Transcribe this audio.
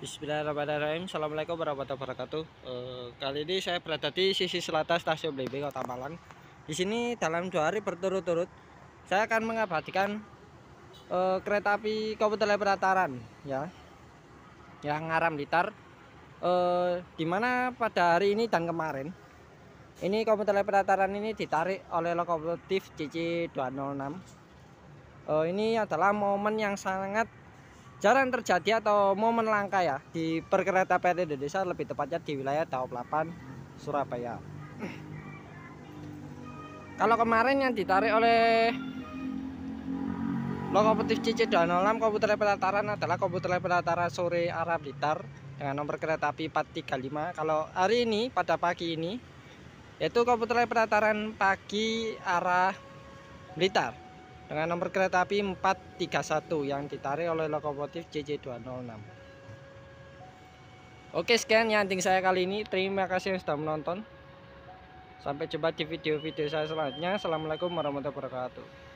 Bismillahirrahmanirrahim Assalamualaikum warahmatullahi wabarakatuh e, Kali ini saya berada di sisi selatan stasiun BB Kota Malang Di sini dalam dua hari berturut-turut Saya akan mengabadikan e, kereta api komputer Pelataran ya, Yang ngaram litar e, eh, Dimana pada hari ini dan kemarin Ini komputer Pelataran ini ditarik oleh lokomotif CC206 e, Ini adalah momen yang sangat jarang terjadi atau momen langka ya di perkereta PT Indonesia lebih tepatnya di wilayah Daop 8 Surabaya. Kalau kemarin yang ditarik oleh lokomotif CC 206 komputer perlataran adalah komputer perlataran sore arah Blitar dengan nomor kereta api 435. Kalau hari ini pada pagi ini yaitu komputer perlataran pagi arah Blitar dengan nomor kereta api 431 yang ditarik oleh lokomotif CC206. Oke sekian yang anting saya kali ini. Terima kasih yang sudah menonton. Sampai jumpa di video-video saya selanjutnya. Assalamualaikum warahmatullahi wabarakatuh.